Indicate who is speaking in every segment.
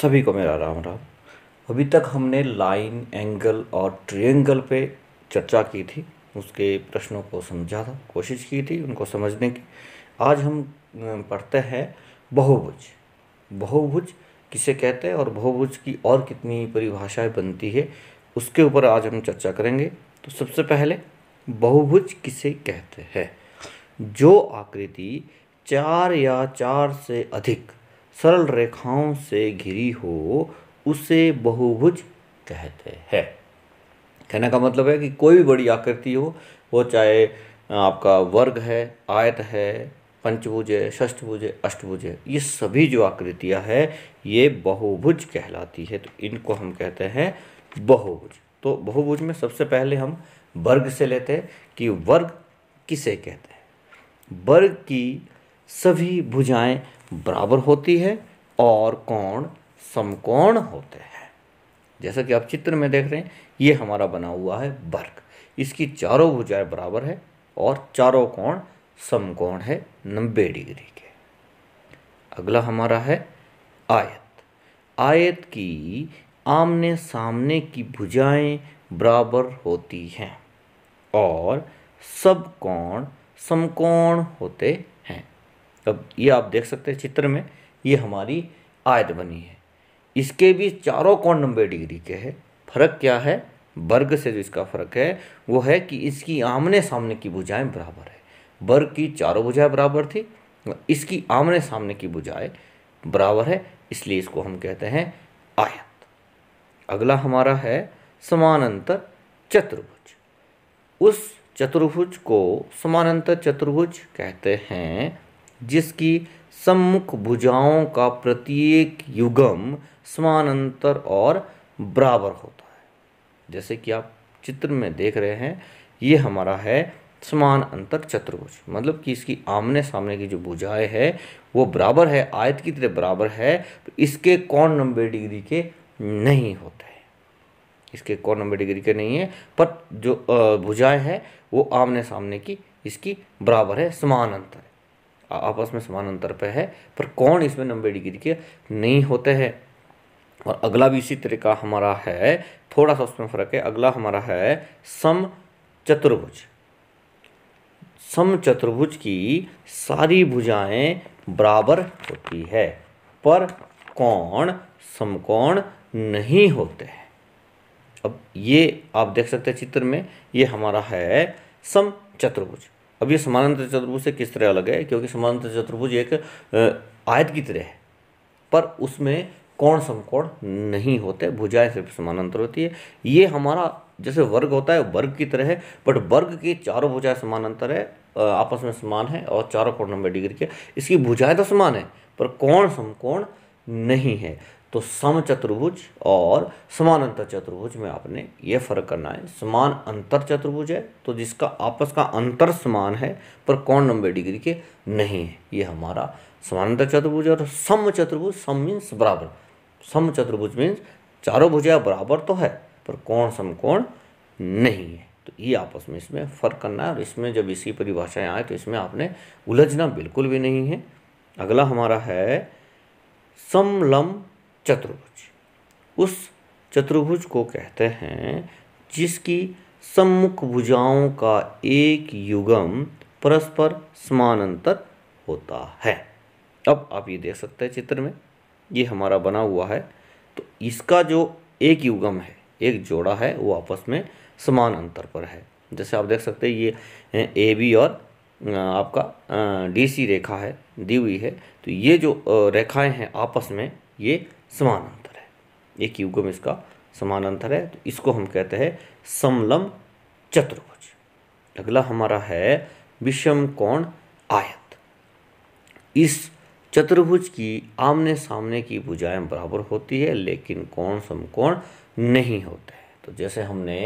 Speaker 1: सभी को मेरा राम राम अभी तक हमने लाइन एंगल और ट्रायंगल पे चर्चा की थी उसके प्रश्नों को समझा था कोशिश की थी उनको समझने की आज हम पढ़ते हैं बहुभुज बहुभुज किसे कहते हैं और बहुभुज की और कितनी परिभाषाएं बनती है उसके ऊपर आज हम चर्चा करेंगे तो सबसे पहले बहुभुज किसे कहते हैं जो आकृति चार या चार से अधिक सरल रेखाओं से घिरी हो उसे बहुभुज कहते हैं कहने का मतलब है कि कोई भी बड़ी आकृति हो वो चाहे आपका वर्ग है आयत है पंचभुज है षष्ठभुज है अष्टभुज है ये सभी जो आकृतियां हैं ये बहुभुज कहलाती है तो इनको हम कहते हैं बहुभुज तो बहुभुज में सबसे पहले हम वर्ग से लेते हैं कि वर्ग किसे कहते हैं वर्ग की सभी भुजाएं बराबर होती है और कोण समकोण होते हैं जैसा कि आप चित्र में देख रहे हैं ये हमारा बना हुआ है वर्ग इसकी चारों भुजाएं बराबर है और चारों कोण समकोण है नब्बे डिग्री के अगला हमारा है आयत आयत की आमने सामने की भुजाएं बराबर होती हैं और सब कोण समकोण होते अब ये आप देख सकते हैं चित्र में ये हमारी आयत बनी है इसके भी चारों कोण नब्बे डिग्री के हैं फर्क क्या है वर्ग से जो इसका फर्क है वो है कि इसकी आमने सामने की भुजाएं बराबर है वर्ग की चारों भुजाएं बराबर थी इसकी आमने सामने की भुजाएं बराबर है इसलिए इसको हम कहते हैं आयत अगला हमारा है समानांतर चतुर्भुज उस चतुर्भुज को समानांतर चतुर्भुज कहते हैं जिसकी सम्मुख भुजाओं का प्रत्येक युगम समानांतर और बराबर होता है जैसे कि आप चित्र में देख रहे हैं ये हमारा है समान अंतर चतुर्भुज मतलब कि इसकी आमने सामने की जो भुजाएं है वो बराबर है आयत की तरह बराबर है तो इसके कौन नब्बे डिग्री के नहीं होते इसके कौन नब्बे डिग्री के नहीं है पर जो भुजाएं है वो आमने सामने की इसकी बराबर है समान अंतर है आपस में समान अंतर पर है पर कौन इसमें नब्बे डिग्री के नहीं होते हैं और अगला भी इसी तरीका हमारा है थोड़ा सा उसमें फ़र्क है अगला हमारा है सम चतुर्भुज सम चतुर्भुज की सारी भुजाएं बराबर होती है पर कौन समकोण नहीं होते हैं अब ये आप देख सकते हैं चित्र में ये हमारा है सम चतुर्भुज अब ये समानांतर चतुर्भुज से किस तरह अलग है क्योंकि समानांतर चतुर्भुज एक आयत की तरह है पर उसमें कोण समकोण नहीं होते भुजाएं सिर्फ समानांतर होती है ये हमारा जैसे वर्ग होता है वर्ग की तरह है बट वर्ग की चारों भुजाएं समानांतर है आपस में समान है और चारों कोण नब्बे डिग्री के इसकी भुजाएं तो समान है पर कोण समकोण नहीं है तो सम चतुर्भुज और समान अंतर चतुर्भुज में आपने ये फर्क करना है समान अंतर चतुर्भुज है तो जिसका आपस का अंतर समान है पर कौन नब्बे डिग्री के नहीं है ये हमारा अंतर चतुर्भुज और सम चतुर्भुज सम मीन्स बराबर सम चतुर्भुज मीन्स चारों भुजा बराबर तो है पर कौन सम कौन नहीं है तो ये आपस में इसमें फर्क करना है और इसमें जब इसकी परिभाषाएं आए तो इसमें आपने उलझना बिल्कुल भी नहीं है अगला हमारा है समलम चतुर्भुज उस चतुर्भुज को कहते हैं जिसकी सम्मुख भुजाओं का एक युगम परस्पर समानांतर होता है अब आप ये देख सकते हैं चित्र में ये हमारा बना हुआ है तो इसका जो एक युगम है एक जोड़ा है वो आपस में समान अंतर पर है जैसे आप देख सकते हैं ये ए बी और आपका डी सी रेखा है दी हुई है तो ये जो रेखाएं हैं आपस में ये समानांतर है एक में इसका समानांतर है तो इसको हम कहते हैं समलम चतुर्भुज अगला हमारा है विषम कोण आयत इस चतुर्भुज की आमने सामने की भुजाएं बराबर होती है लेकिन कोण समकोण नहीं होते हैं तो जैसे हमने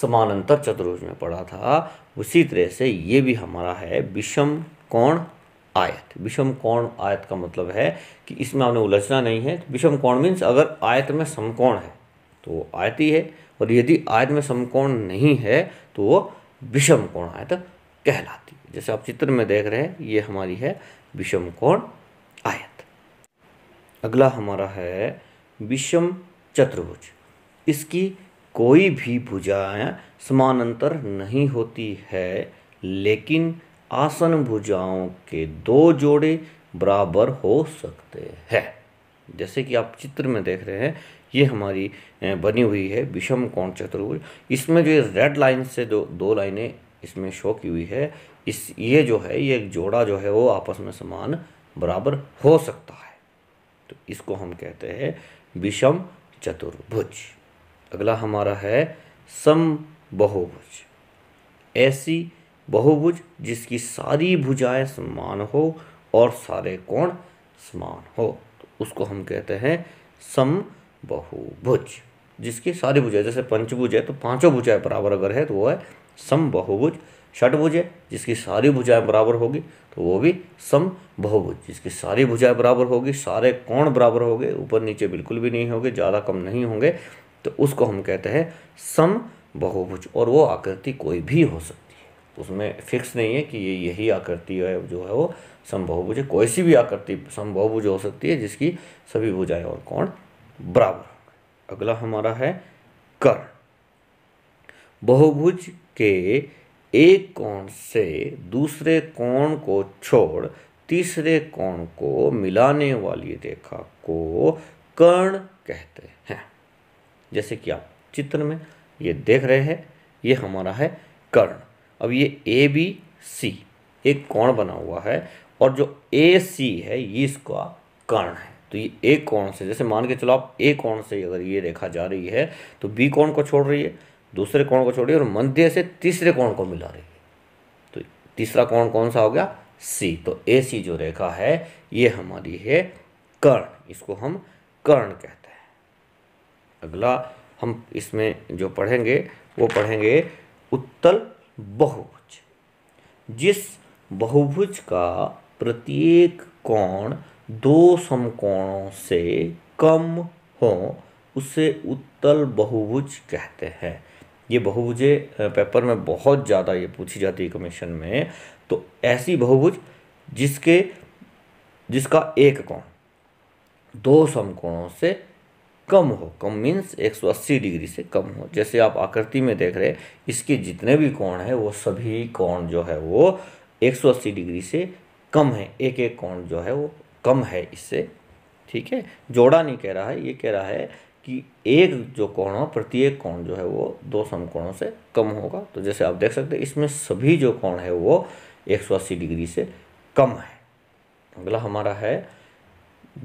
Speaker 1: समानांतर चतुर्भुज में पढ़ा था उसी तरह से ये भी हमारा है विषम कोण आयत विषम कोण आयत का मतलब है कि इसमें आपने उलझना नहीं है विषम कोण मीन्स अगर आयत में समकोण है तो वो आयत ही है और यदि आयत में समकोण नहीं है तो वो विषम कोण आयत कहलाती है जैसे आप चित्र में देख रहे हैं ये हमारी है विषम कोण आयत अगला हमारा है विषम चतुर्भुज इसकी कोई भी भुजाएं समानांतर नहीं होती है लेकिन आसन भुजाओं के दो जोड़े बराबर हो सकते हैं जैसे कि आप चित्र में देख रहे हैं ये हमारी बनी हुई है विषम कोण चतुर्भुज इसमें जो ये रेड लाइन से दो दो लाइनें इसमें शो की हुई है इस ये जो है ये एक जोड़ा जो है वो आपस में समान बराबर हो सकता है तो इसको हम कहते हैं विषम चतुर्भुज अगला हमारा है सम बहुभुज ऐसी बहुभुज जिसकी सारी भुजाएं समान हो और सारे कोण समान हो तो उसको हम कहते हैं सम बहुभुज जिसकी सारी भुजाएं जैसे पंचभुज है तो पांचों भुजाएं बराबर अगर है तो वो है सम बहुभुज षटभुज है जिसकी सारी भुजाएं बराबर होगी तो वो भी सम बहुभुज जिसकी सारी भुजाएं बराबर होगी सारे कोण बराबर गए ऊपर नीचे बिल्कुल भी नहीं होंगे ज़्यादा कम नहीं होंगे तो उसको हम कहते हैं सम बहुभुज और वो आकृति कोई भी हो सकती उसमें फिक्स नहीं है कि ये यही आकृति है जो है वो भुज है कोई सी भी आकृति भुज हो सकती है जिसकी सभी भुजाएं और कोण बराबर अगला हमारा है कर्ण बहुभुज के एक कोण से दूसरे कोण को छोड़ तीसरे कोण को मिलाने वाली रेखा को कर्ण कहते हैं जैसे कि आप चित्र में ये देख रहे हैं ये हमारा है कर्ण अब ये ए बी सी एक कोण बना हुआ है और जो ए सी है ये इसका कर्ण है तो ये ए कोण से जैसे मान के चलो आप ए कोण से अगर ये रेखा जा रही है तो बी कोण को छोड़ रही है दूसरे कोण को छोड़ रही है और मध्य से तीसरे कोण को मिला रही है तो तीसरा कोण कौन सा हो गया सी तो ए सी जो रेखा है ये हमारी है कर्ण इसको हम कर्ण कहते हैं अगला हम इसमें जो पढ़ेंगे वो पढ़ेंगे उत्तल बहुभुज जिस बहुभुज का प्रत्येक कोण दो समकोणों से कम हो उसे उत्तल बहुभुज कहते हैं ये बहुभुजे पेपर में बहुत ज़्यादा ये पूछी जाती है कमीशन में तो ऐसी बहुभुज जिसके जिसका एक कोण दो समकोणों से कम हो कम मीन्स 180 डिग्री से कम हो जैसे आप आकृति में देख रहे हैं इसके जितने भी कोण हैं वो सभी कोण जो है वो 180 डिग्री से कम है एक एक कोण जो है वो कम है इससे ठीक है जोड़ा नहीं कह रहा है ये कह रहा है कि एक जो कोण हो प्रत्येक कोण जो है वो दो समकोणों से कम होगा तो जैसे आप देख सकते हैं इसमें सभी जो कोण है वो 180 डिग्री से कम है अगला हमारा है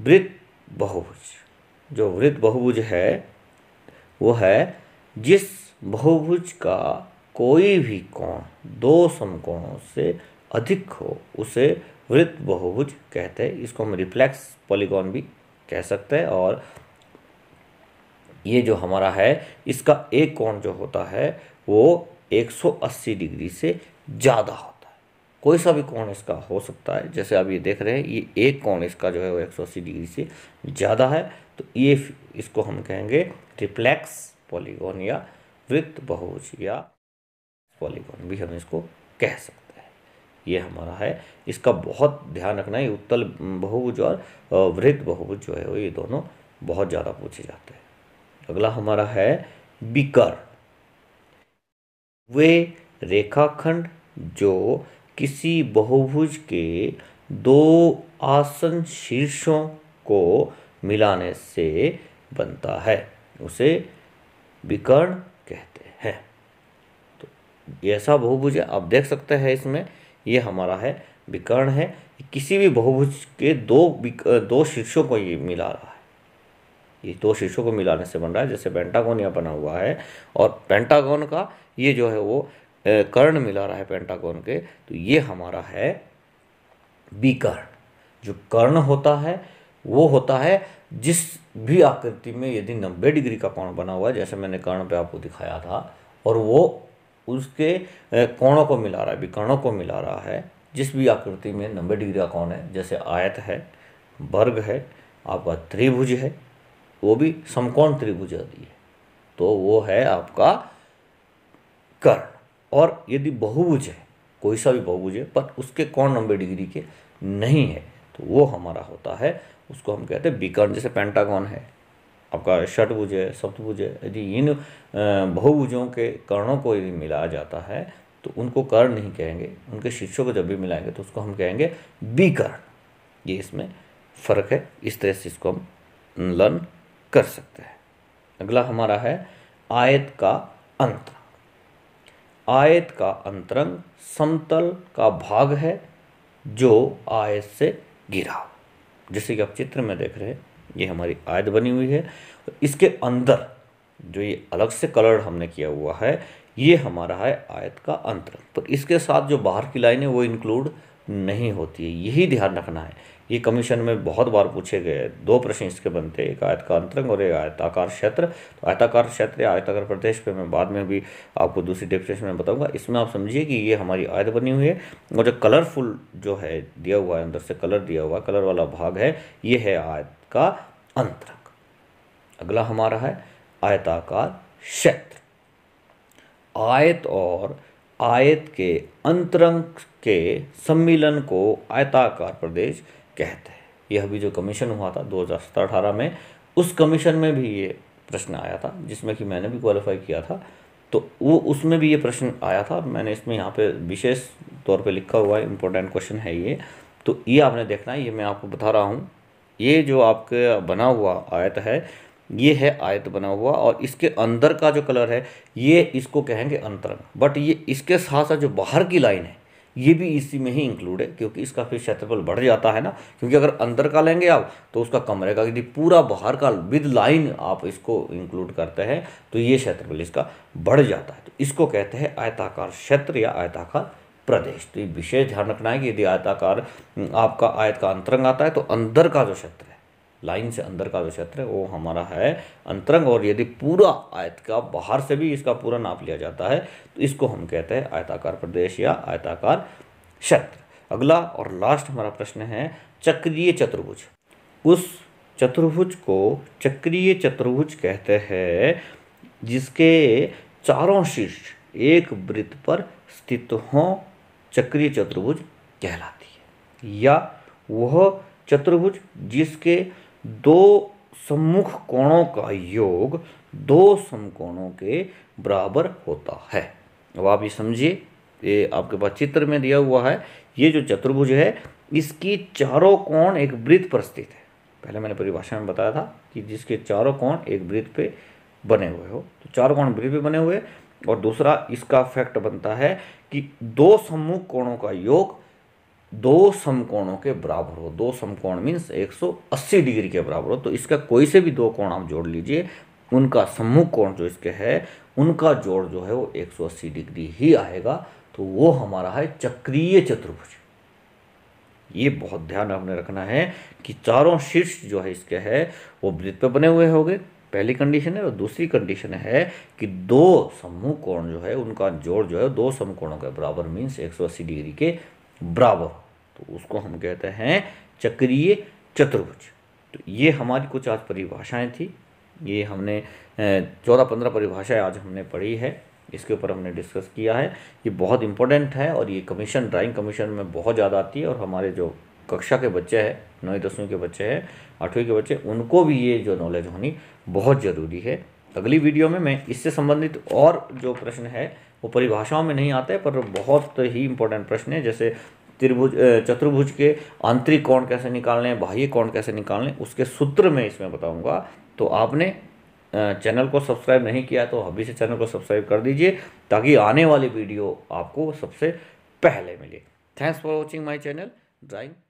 Speaker 1: वृत्त बहुभुज जो वृत्त बहुभुज है वो है जिस बहुभुज का कोई भी कोण दो समकोणों से अधिक हो उसे वृत्त बहुभुज कहते हैं इसको हम रिफ्लेक्स पॉलीगॉन भी कह सकते हैं और ये जो हमारा है इसका एक कोण जो होता है वो 180 डिग्री से ज़्यादा होता है कोई सा भी कोण इसका हो सकता है जैसे आप ये देख रहे हैं ये एक कोण इसका जो है वो एक सौ अस्सी डिग्री से ज़्यादा है तो ये इसको हम कहेंगे रिप्लेक्स पॉलीगोन या वृत्त बहुज या पॉलीगोन भी हम इसको कह सकते हैं ये हमारा है इसका बहुत ध्यान रखना है उत्तल बहुभुज और वृत्त बहुभुज जो है वो ये दोनों बहुत ज़्यादा पूछे जाते हैं अगला हमारा है बिकर वे रेखाखंड जो किसी बहुभुज के दो आसन शीर्षों को मिलाने से बनता है उसे विकर्ण कहते हैं तो ऐसा बहुभुज आप देख सकते हैं इसमें ये हमारा है विकर्ण है किसी भी बहुभुज के दो दो शीर्षों को ये मिला रहा है ये दो शीर्षों को मिलाने से बन रहा है जैसे पेंटागोन यहाँ बना हुआ है और पेंटागोन का ये जो है वो कर्ण मिला रहा है पेंटागोन के तो ये हमारा है बी कर्ण जो कर्ण होता है वो होता है जिस भी आकृति में यदि नब्बे डिग्री का कोण बना हुआ है जैसे मैंने कर्ण पे आपको दिखाया था और वो उसके कोणों को मिला रहा है विकर्णों को मिला रहा है जिस भी आकृति में नब्बे डिग्री का कोण है जैसे आयत है वर्ग है आपका त्रिभुज है वो भी समकोण त्रिभुज आदि है तो वो है आपका कर्ण और यदि बहुभुज है कोई सा भी बहुभुज है पर उसके कौन नब्बे डिग्री के नहीं है तो वो हमारा होता है उसको हम कहते हैं विकर्ण जैसे पेंटागॉन है आपका षटभुज है सप्तभुज है यदि इन बहुभुजों के कर्णों को यदि मिलाया जाता है तो उनको कर्ण नहीं कहेंगे उनके शिष्यों को जब भी मिलाएंगे तो उसको हम कहेंगे विकर्ण ये इसमें फ़र्क है इस तरह से इसको हम लर्न कर सकते हैं अगला हमारा है आयत का अंत आयत का अंतरंग समतल का भाग है जो आयत से घिरा जैसे कि आप चित्र में देख रहे हैं ये हमारी आयत बनी हुई है इसके अंदर जो ये अलग से कलर हमने किया हुआ है ये हमारा है आयत का अंतरंग पर तो इसके साथ जो बाहर की लाइन है वो इंक्लूड नहीं होती है यही ध्यान रखना है ये कमीशन में बहुत बार पूछे गए दो प्रश्न इसके बनते हैं एक आयत का अंतरंग और एक आयताकार क्षेत्र तो आयताकार क्षेत्र या आयताकार प्रदेश पे मैं बाद में भी आपको दूसरी डेफिनेशन में बताऊंगा इसमें आप समझिए कि ये हमारी आयत बनी हुई है और जो कलरफुल जो है दिया हुआ है अंदर से कलर दिया हुआ कलर वाला भाग है ये है आयत का अंतरंग अगला हमारा है आयताकार क्षेत्र आयत और आयत के अंतरंग के सम्मिलन को आयताकार प्रदेश कहते हैं यह भी जो कमीशन हुआ था 2017-18 में उस कमीशन में भी ये प्रश्न आया था जिसमें कि मैंने भी क्वालिफाई किया था तो वो उसमें भी ये प्रश्न आया था मैंने इसमें यहाँ पे विशेष तौर पे लिखा हुआ है इम्पोर्टेंट क्वेश्चन है ये तो ये आपने देखना है ये मैं आपको बता रहा हूँ ये जो आपके बना हुआ आयत है ये है आयत बना हुआ और इसके अंदर का जो कलर है ये इसको कहेंगे अंतरंग बट ये इसके साथ साथ जो बाहर की लाइन है ये भी इसी में ही इंक्लूड है क्योंकि इसका फिर क्षेत्रफल बढ़ जाता है ना क्योंकि अगर अंदर का लेंगे आप तो उसका कम रहेगा यदि पूरा बाहर का विद लाइन आप इसको इंक्लूड करते हैं तो ये क्षेत्रफल इसका बढ़ जाता है तो इसको कहते हैं आयताकार क्षेत्र या आयताकार प्रदेश तो ये विशेष ध्यान रखना है कि यदि आयताकार आपका आयत का अंतरंग आता है तो अंदर का जो क्षेत्र लाइन से अंदर का जो क्षेत्र है वो हमारा है अंतरंग और यदि पूरा आयत का बाहर से भी इसका पूरा नाप लिया जाता है तो इसको हम कहते हैं आयताकार प्रदेश या आयताकार क्षेत्र अगला और लास्ट हमारा प्रश्न है चक्रीय चतुर्भुज उस चतुर्भुज को चक्रीय चतुर्भुज कहते हैं जिसके चारों शीर्ष एक वृत्त पर स्थित हों चक्रीय चतुर्भुज कहलाती है या वह चतुर्भुज जिसके दो सम्मुख कोणों का योग दो समकोणों के बराबर होता है अब आप ये समझिए ये आपके पास चित्र में दिया हुआ है ये जो चतुर्भुज है इसकी चारों कोण एक वृत्त पर स्थित है पहले मैंने परिभाषा में बताया था कि जिसके चारों कोण एक वृत्त पे बने हुए हो तो चारों कोण वृत्त पे बने हुए और दूसरा इसका फैक्ट बनता है कि दो सम्मुख कोणों का योग दो समकोणों के बराबर हो दो समकोण मीन्स 180 डिग्री के बराबर हो तो इसका कोई से भी दो कोण आप जोड़ लीजिए उनका सम्मुख कोण जो इसके है उनका जोड़ जो है वो 180 डिग्री ही आएगा तो वो हमारा है चक्रीय चतुर्भुज ये बहुत ध्यान आपने रखना है कि चारों शीर्ष जो है इसके है वो वृत्त पर बने हुए हो गए पहली कंडीशन है और दूसरी कंडीशन है कि दो समूह कोण जो है उनका जोड़ जो है दो समकोणों के बराबर मीन्स 180 डिग्री के बराबर तो उसको हम कहते हैं चक्रीय चतुर्भुज तो ये हमारी कुछ आज परिभाषाएं थी ये हमने चौदह पंद्रह परिभाषाएं आज हमने पढ़ी है इसके ऊपर हमने डिस्कस किया है ये बहुत इंपॉर्टेंट है और ये कमीशन ड्राइंग कमीशन में बहुत ज़्यादा आती है और हमारे जो कक्षा के बच्चे हैं नौवीं दसवीं के बच्चे हैं आठवीं के बच्चे उनको भी ये जो नॉलेज होनी बहुत ज़रूरी है अगली वीडियो में मैं इससे संबंधित और जो प्रश्न है वो परिभाषाओं में नहीं आते पर बहुत ही इंपॉर्टेंट प्रश्न है जैसे त्रिभुज चतुर्भुज के आंतरिक कोण कैसे निकालने बाह्य कोण कैसे निकालने उसके सूत्र में इसमें बताऊंगा तो आपने चैनल को सब्सक्राइब नहीं किया तो अभी से चैनल को सब्सक्राइब कर दीजिए ताकि आने वाली वीडियो आपको सबसे पहले मिले thanks for watching my channel drawing